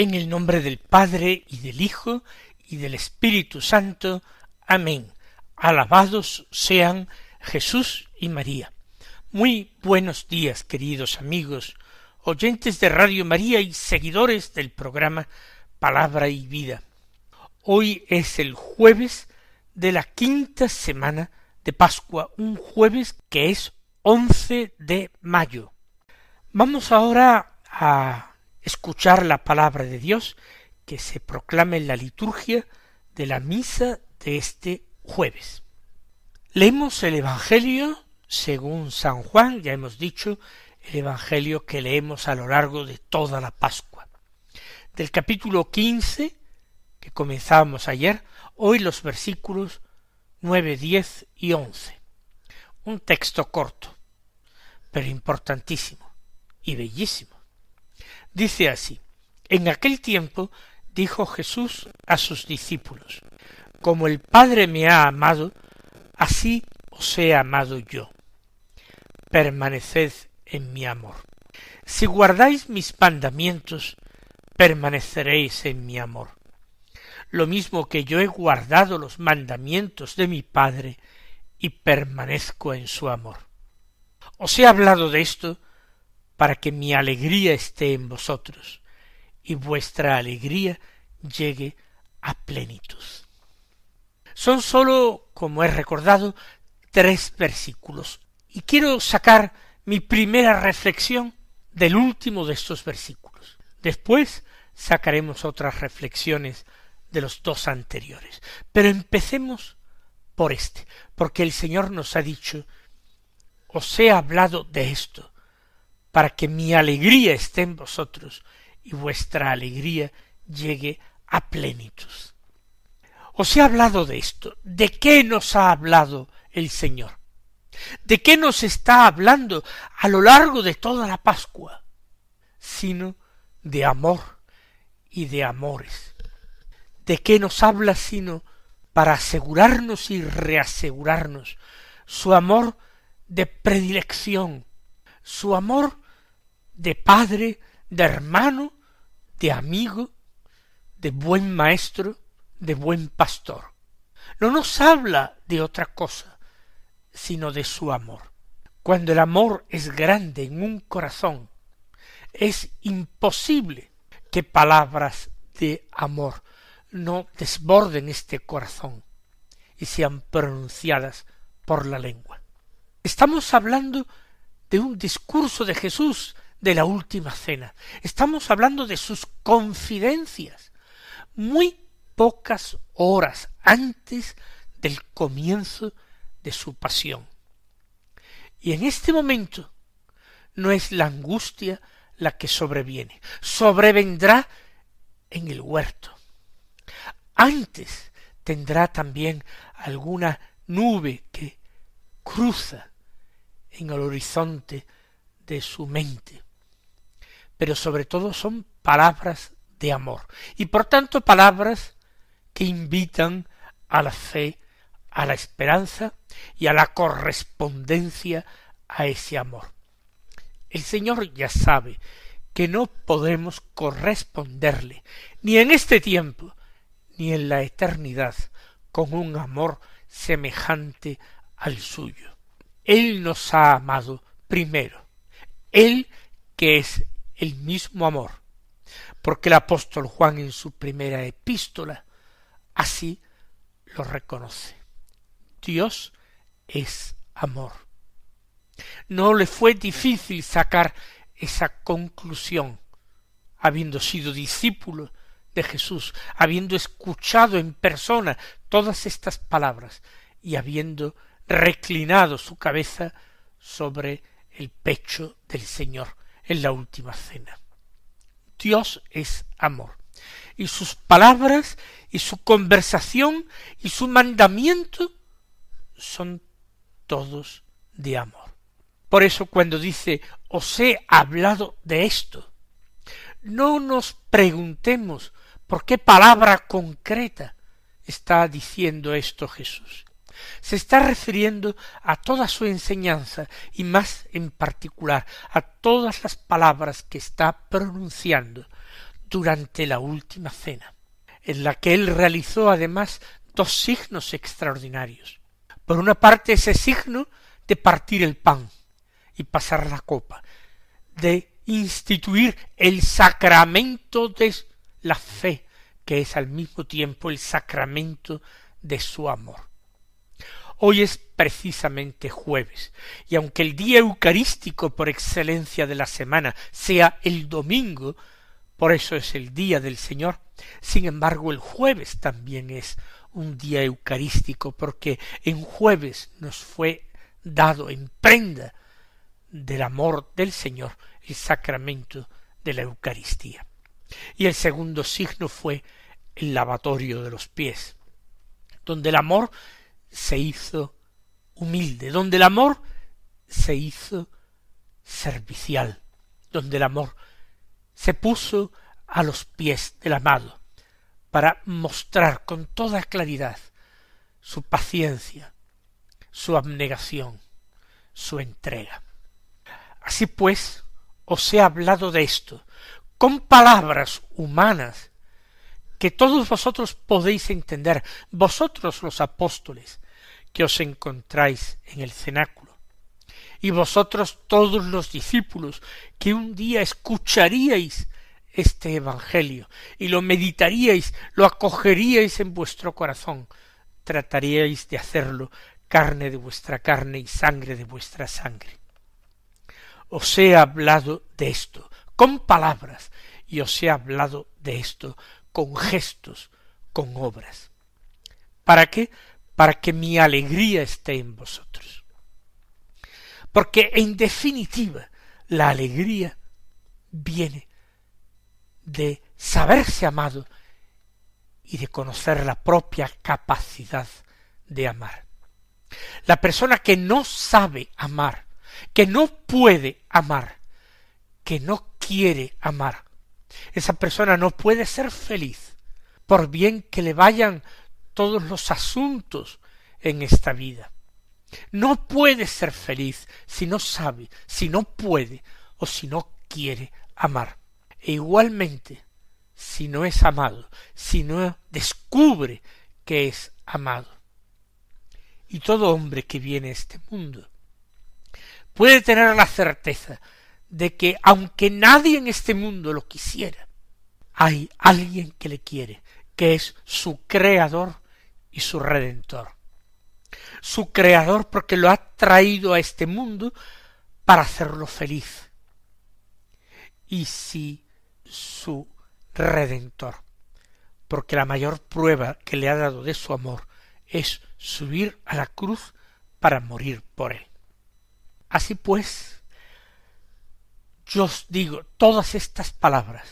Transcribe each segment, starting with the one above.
En el nombre del Padre y del Hijo y del Espíritu Santo. Amén. Alabados sean Jesús y María. Muy buenos días, queridos amigos, oyentes de Radio María y seguidores del programa Palabra y Vida. Hoy es el jueves de la quinta semana de Pascua, un jueves que es once de mayo. Vamos ahora a escuchar la palabra de Dios que se proclama en la liturgia de la misa de este jueves. Leemos el Evangelio según San Juan, ya hemos dicho, el Evangelio que leemos a lo largo de toda la Pascua. Del capítulo quince, que comenzábamos ayer, hoy los versículos nueve, diez y once. Un texto corto, pero importantísimo y bellísimo. Dice así, en aquel tiempo dijo Jesús a sus discípulos, como el Padre me ha amado, así os he amado yo. Permaneced en mi amor. Si guardáis mis mandamientos, permaneceréis en mi amor. Lo mismo que yo he guardado los mandamientos de mi Padre y permanezco en su amor. Os he hablado de esto para que mi alegría esté en vosotros y vuestra alegría llegue a plenitud. Son sólo, como he recordado, tres versículos, y quiero sacar mi primera reflexión del último de estos versículos. Después sacaremos otras reflexiones de los dos anteriores. Pero empecemos por este, porque el Señor nos ha dicho, os he hablado de esto, para que mi alegría esté en vosotros y vuestra alegría llegue a plenitud. Os he hablado de esto. ¿De qué nos ha hablado el Señor? ¿De qué nos está hablando a lo largo de toda la Pascua? Sino de amor y de amores. ¿De qué nos habla sino para asegurarnos y reasegurarnos su amor de predilección, su amor de padre, de hermano, de amigo, de buen maestro, de buen pastor. No nos habla de otra cosa, sino de su amor. Cuando el amor es grande en un corazón, es imposible que palabras de amor no desborden este corazón y sean pronunciadas por la lengua. Estamos hablando de un discurso de Jesús de la última cena. Estamos hablando de sus confidencias. Muy pocas horas antes del comienzo de su pasión. Y en este momento no es la angustia la que sobreviene, sobrevendrá en el huerto. Antes tendrá también alguna nube que cruza en el horizonte de su mente pero sobre todo son palabras de amor y por tanto palabras que invitan a la fe, a la esperanza y a la correspondencia a ese amor. El Señor ya sabe que no podemos corresponderle, ni en este tiempo, ni en la eternidad, con un amor semejante al suyo. Él nos ha amado primero, Él que es el mismo amor, porque el apóstol Juan en su primera epístola así lo reconoce. Dios es amor. No le fue difícil sacar esa conclusión, habiendo sido discípulo de Jesús, habiendo escuchado en persona todas estas palabras y habiendo reclinado su cabeza sobre el pecho del Señor en la última cena. Dios es amor. Y sus palabras y su conversación y su mandamiento son todos de amor. Por eso cuando dice os he hablado de esto, no nos preguntemos por qué palabra concreta está diciendo esto Jesús se está refiriendo a toda su enseñanza y más en particular a todas las palabras que está pronunciando durante la última cena, en la que él realizó además dos signos extraordinarios. Por una parte ese signo de partir el pan y pasar la copa, de instituir el sacramento de la fe, que es al mismo tiempo el sacramento de su amor. Hoy es precisamente jueves, y aunque el día eucarístico por excelencia de la semana sea el domingo, por eso es el día del Señor, sin embargo el jueves también es un día eucarístico, porque en jueves nos fue dado en prenda del amor del Señor el sacramento de la Eucaristía. Y el segundo signo fue el lavatorio de los pies, donde el amor se hizo humilde, donde el amor se hizo servicial, donde el amor se puso a los pies del amado, para mostrar con toda claridad su paciencia, su abnegación, su entrega. Así pues, os he hablado de esto, con palabras humanas que todos vosotros podéis entender, vosotros los apóstoles, que os encontráis en el cenáculo, y vosotros todos los discípulos, que un día escucharíais este Evangelio, y lo meditaríais, lo acogeríais en vuestro corazón, trataríais de hacerlo carne de vuestra carne y sangre de vuestra sangre. Os he hablado de esto, con palabras, y os he hablado de esto con gestos, con obras. ¿Para qué? Para que mi alegría esté en vosotros. Porque en definitiva la alegría viene de saberse amado y de conocer la propia capacidad de amar. La persona que no sabe amar, que no puede amar, que no quiere amar, esa persona no puede ser feliz por bien que le vayan todos los asuntos en esta vida. No puede ser feliz si no sabe, si no puede o si no quiere amar. E igualmente, si no es amado, si no descubre que es amado. Y todo hombre que viene a este mundo puede tener la certeza de que aunque nadie en este mundo lo quisiera, hay alguien que le quiere, que es su creador y su redentor. Su creador porque lo ha traído a este mundo para hacerlo feliz. Y sí, su redentor, porque la mayor prueba que le ha dado de su amor es subir a la cruz para morir por él. Así pues, yo os digo todas estas palabras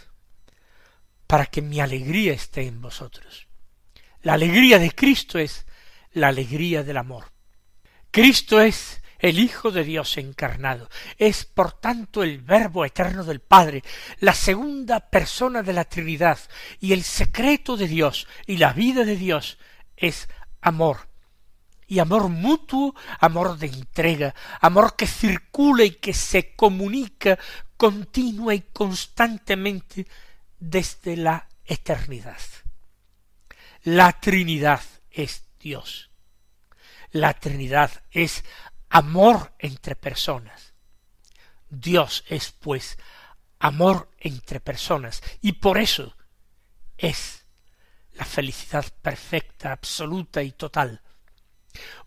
para que mi alegría esté en vosotros. La alegría de Cristo es la alegría del amor. Cristo es el Hijo de Dios encarnado, es por tanto el Verbo eterno del Padre, la segunda persona de la Trinidad, y el secreto de Dios y la vida de Dios es amor, y amor mutuo, amor de entrega, amor que circula y que se comunica continua y constantemente desde la eternidad. La Trinidad es Dios. La Trinidad es amor entre personas. Dios es, pues, amor entre personas y por eso es la felicidad perfecta, absoluta y total.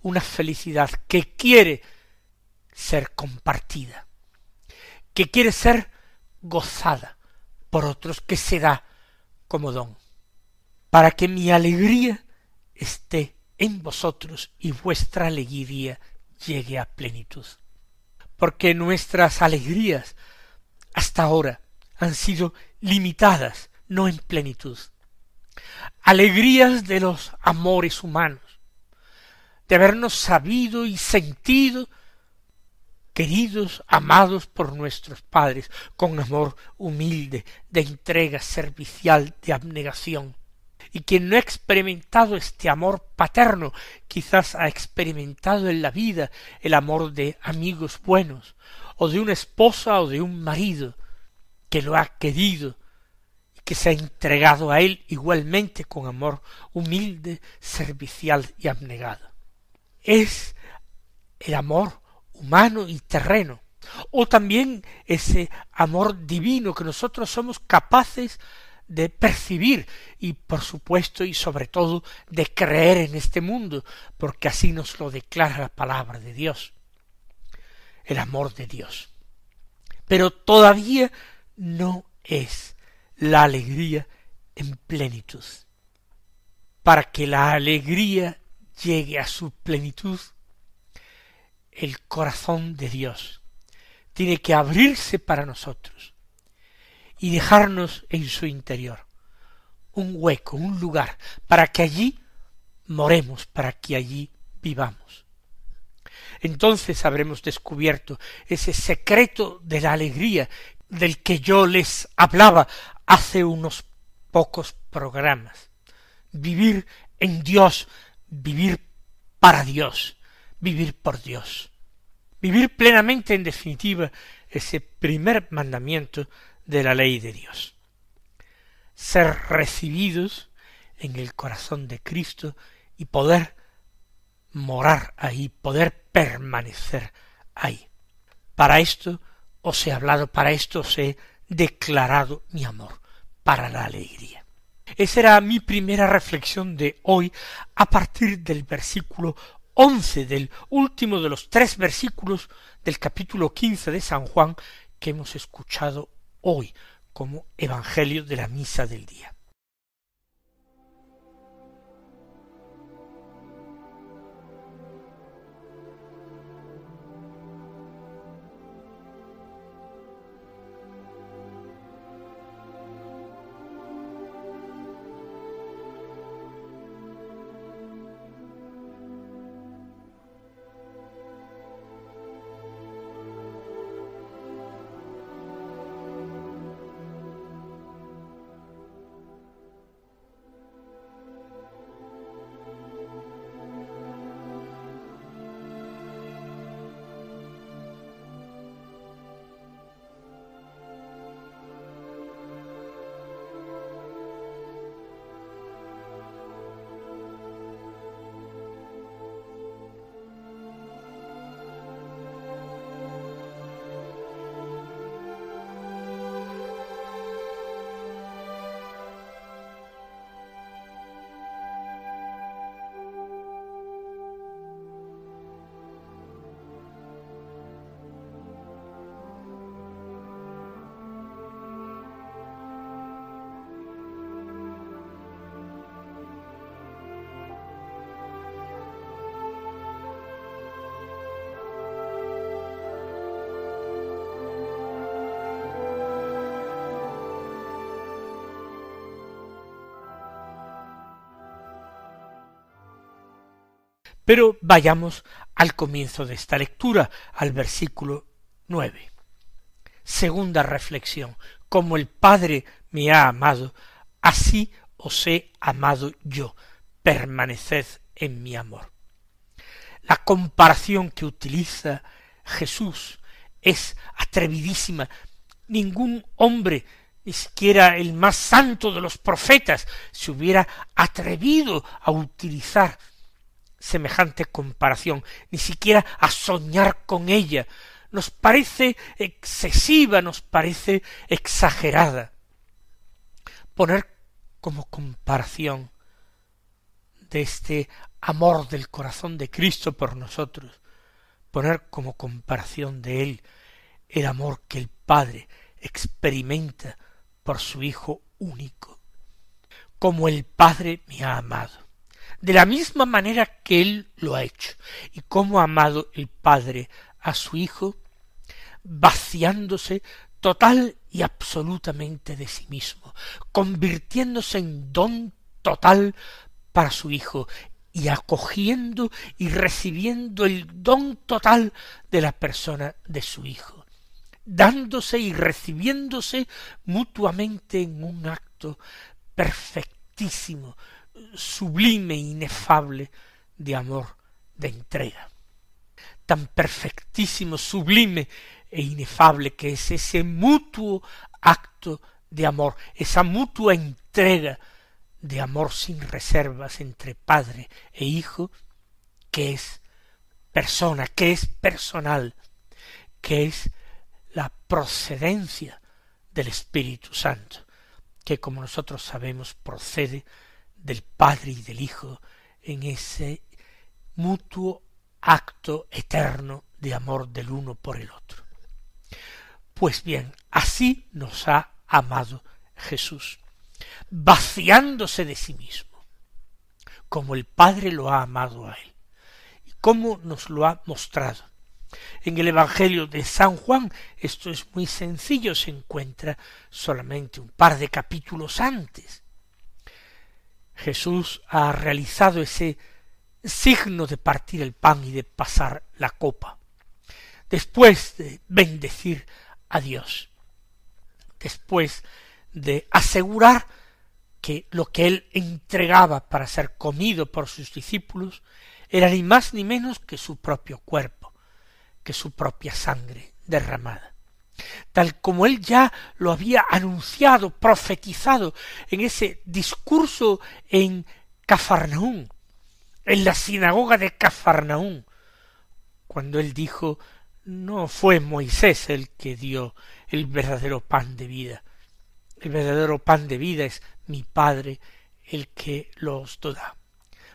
Una felicidad que quiere ser compartida que quiere ser gozada por otros, que se da como don, para que mi alegría esté en vosotros y vuestra alegría llegue a plenitud. Porque nuestras alegrías hasta ahora han sido limitadas, no en plenitud. Alegrías de los amores humanos, de habernos sabido y sentido queridos, amados por nuestros padres, con amor humilde, de entrega servicial, de abnegación. Y quien no ha experimentado este amor paterno, quizás ha experimentado en la vida el amor de amigos buenos, o de una esposa o de un marido, que lo ha querido, y que se ha entregado a él igualmente con amor humilde, servicial y abnegado. Es el amor humano y terreno, o también ese amor divino que nosotros somos capaces de percibir y por supuesto y sobre todo de creer en este mundo, porque así nos lo declara la palabra de Dios, el amor de Dios. Pero todavía no es la alegría en plenitud. Para que la alegría llegue a su plenitud, el corazón de Dios. Tiene que abrirse para nosotros y dejarnos en su interior un hueco, un lugar, para que allí moremos, para que allí vivamos. Entonces habremos descubierto ese secreto de la alegría del que yo les hablaba hace unos pocos programas. Vivir en Dios, vivir para Dios vivir por Dios. Vivir plenamente, en definitiva, ese primer mandamiento de la ley de Dios. Ser recibidos en el corazón de Cristo y poder morar ahí, poder permanecer ahí. Para esto os he hablado, para esto os he declarado mi amor, para la alegría. Esa era mi primera reflexión de hoy a partir del versículo once del último de los tres versículos del capítulo quince de San Juan que hemos escuchado hoy como Evangelio de la Misa del Día. Pero vayamos al comienzo de esta lectura, al versículo nueve. Segunda reflexión. Como el Padre me ha amado, así os he amado yo. Permaneced en mi amor. La comparación que utiliza Jesús es atrevidísima. Ningún hombre, ni siquiera el más santo de los profetas, se hubiera atrevido a utilizar semejante comparación, ni siquiera a soñar con ella. Nos parece excesiva, nos parece exagerada. Poner como comparación de este amor del corazón de Cristo por nosotros, poner como comparación de él el amor que el Padre experimenta por su Hijo único, como el Padre me ha amado de la misma manera que Él lo ha hecho, y cómo ha amado el Padre a su Hijo, vaciándose total y absolutamente de sí mismo, convirtiéndose en don total para su Hijo, y acogiendo y recibiendo el don total de la persona de su Hijo, dándose y recibiéndose mutuamente en un acto perfectísimo, sublime, e inefable de amor, de entrega. Tan perfectísimo, sublime e inefable que es ese mutuo acto de amor, esa mutua entrega de amor sin reservas entre padre e hijo, que es persona, que es personal, que es la procedencia del Espíritu Santo, que como nosotros sabemos procede del Padre y del Hijo en ese mutuo acto eterno de amor del uno por el otro. Pues bien, así nos ha amado Jesús, vaciándose de sí mismo, como el Padre lo ha amado a él, y como nos lo ha mostrado. En el Evangelio de San Juan esto es muy sencillo, se encuentra solamente un par de capítulos antes, Jesús ha realizado ese signo de partir el pan y de pasar la copa, después de bendecir a Dios, después de asegurar que lo que él entregaba para ser comido por sus discípulos era ni más ni menos que su propio cuerpo, que su propia sangre derramada tal como él ya lo había anunciado, profetizado en ese discurso en Cafarnaún, en la sinagoga de Cafarnaún, cuando él dijo, no fue Moisés el que dio el verdadero pan de vida, el verdadero pan de vida es mi Padre el que los da,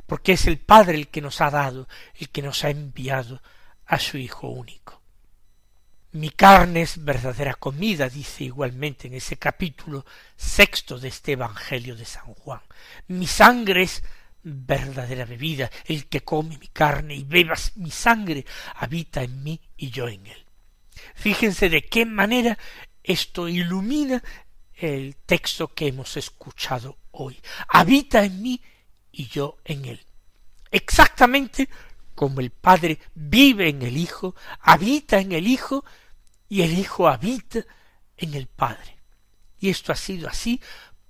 porque es el Padre el que nos ha dado, el que nos ha enviado a su Hijo único. Mi carne es verdadera comida, dice igualmente en ese capítulo sexto de este Evangelio de San Juan. Mi sangre es verdadera bebida. El que come mi carne y bebas mi sangre habita en mí y yo en él. Fíjense de qué manera esto ilumina el texto que hemos escuchado hoy. Habita en mí y yo en él. Exactamente como el Padre vive en el Hijo, habita en el Hijo, y el Hijo habita en el Padre. Y esto ha sido así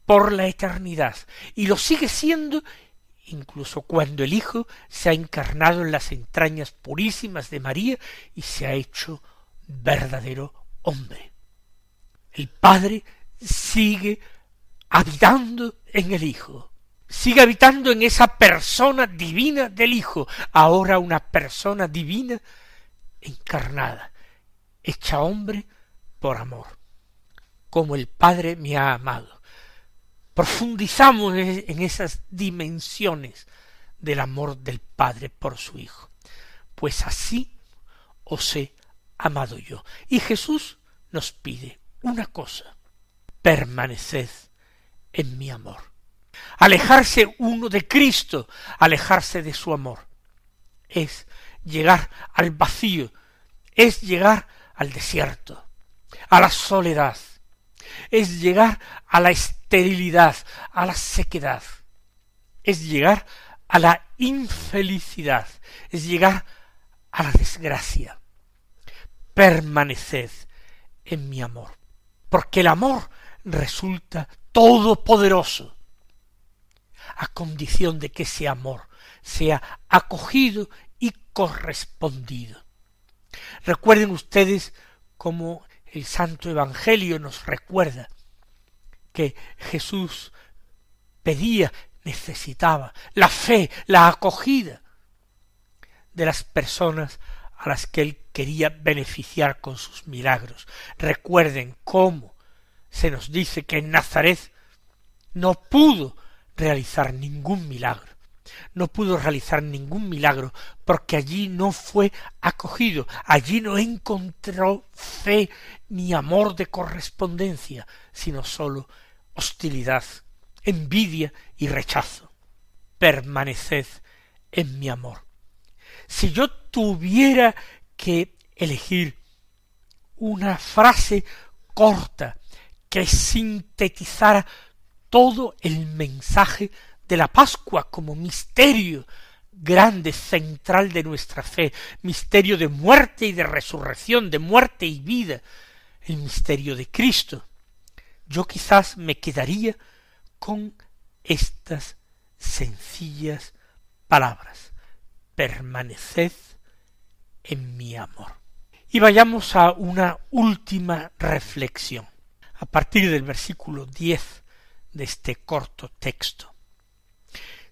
por la eternidad y lo sigue siendo incluso cuando el Hijo se ha encarnado en las entrañas purísimas de María y se ha hecho verdadero hombre. El Padre sigue habitando en el Hijo, sigue habitando en esa persona divina del Hijo, ahora una persona divina encarnada, hecha hombre por amor, como el Padre me ha amado. Profundizamos en esas dimensiones del amor del Padre por su Hijo. Pues así os he amado yo. Y Jesús nos pide una cosa, permaneced en mi amor. Alejarse uno de Cristo, alejarse de su amor, es llegar al vacío, es llegar al desierto, a la soledad, es llegar a la esterilidad, a la sequedad, es llegar a la infelicidad, es llegar a la desgracia. Permaneced en mi amor, porque el amor resulta todopoderoso, a condición de que ese amor sea acogido y correspondido. Recuerden ustedes cómo el Santo Evangelio nos recuerda que Jesús pedía, necesitaba la fe, la acogida de las personas a las que él quería beneficiar con sus milagros. Recuerden cómo se nos dice que en Nazaret no pudo realizar ningún milagro, no pudo realizar ningún milagro porque allí no fue acogido, allí no encontró fe ni amor de correspondencia, sino sólo hostilidad, envidia y rechazo. Permaneced en mi amor. Si yo tuviera que elegir una frase corta que sintetizara todo el mensaje de la Pascua como misterio grande, central de nuestra fe, misterio de muerte y de resurrección, de muerte y vida, el misterio de Cristo. Yo quizás me quedaría con estas sencillas palabras. Permaneced en mi amor. Y vayamos a una última reflexión, a partir del versículo diez de este corto texto.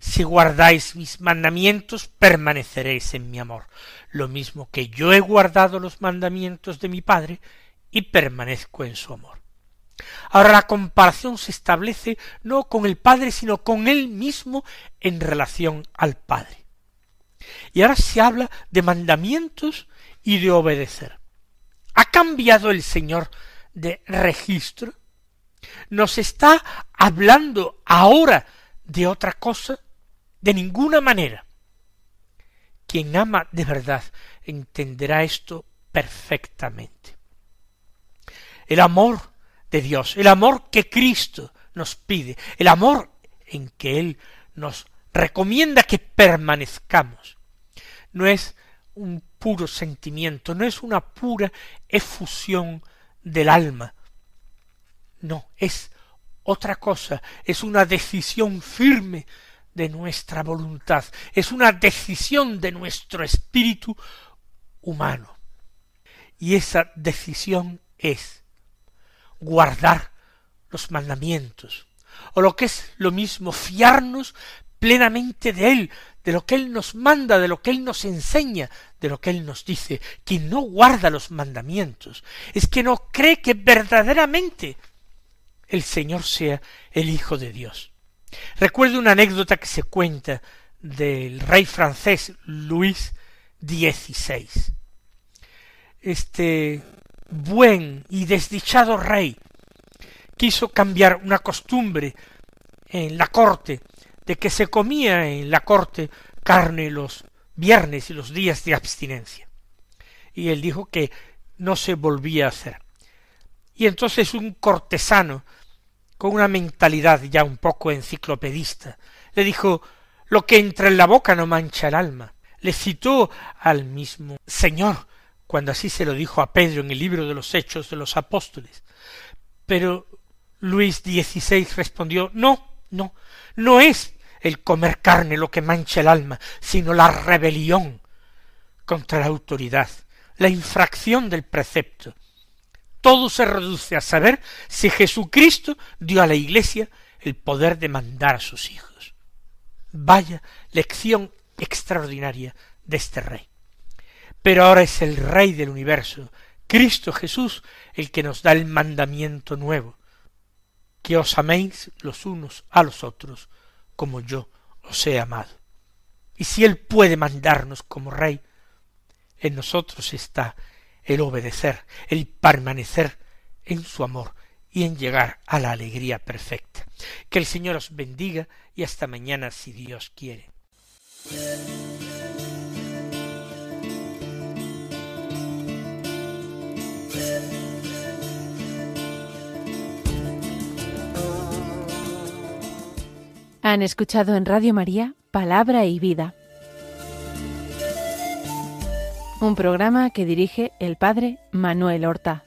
Si guardáis mis mandamientos, permaneceréis en mi amor, lo mismo que yo he guardado los mandamientos de mi Padre y permanezco en su amor. Ahora la comparación se establece no con el Padre, sino con él mismo en relación al Padre. Y ahora se habla de mandamientos y de obedecer. ¿Ha cambiado el Señor de registro? ¿Nos está hablando ahora de otra cosa? De ninguna manera. Quien ama de verdad entenderá esto perfectamente. El amor de Dios, el amor que Cristo nos pide, el amor en que Él nos recomienda que permanezcamos, no es un puro sentimiento, no es una pura efusión del alma. No, es otra cosa, es una decisión firme de nuestra voluntad, es una decisión de nuestro espíritu humano. Y esa decisión es guardar los mandamientos, o lo que es lo mismo, fiarnos plenamente de Él, de lo que Él nos manda, de lo que Él nos enseña, de lo que Él nos dice. Quien no guarda los mandamientos es que no cree que verdaderamente el Señor sea el Hijo de Dios. Recuerdo una anécdota que se cuenta del rey francés Luis XVI. Este buen y desdichado rey quiso cambiar una costumbre en la corte de que se comía en la corte carne los viernes y los días de abstinencia. Y él dijo que no se volvía a hacer. Y entonces un cortesano con una mentalidad ya un poco enciclopedista, le dijo lo que entra en la boca no mancha el alma. Le citó al mismo Señor, cuando así se lo dijo a Pedro en el libro de los Hechos de los Apóstoles. Pero Luis XVI respondió No, no, no es el comer carne lo que mancha el alma, sino la rebelión contra la autoridad, la infracción del precepto, todo se reduce a saber si Jesucristo dio a la Iglesia el poder de mandar a sus hijos. Vaya lección extraordinaria de este rey. Pero ahora es el rey del universo, Cristo Jesús, el que nos da el mandamiento nuevo, que os améis los unos a los otros como yo os he amado. Y si Él puede mandarnos como rey, en nosotros está el obedecer, el permanecer en su amor y en llegar a la alegría perfecta. Que el Señor os bendiga y hasta mañana si Dios quiere. Han escuchado en Radio María Palabra y Vida un programa que dirige el padre Manuel Horta.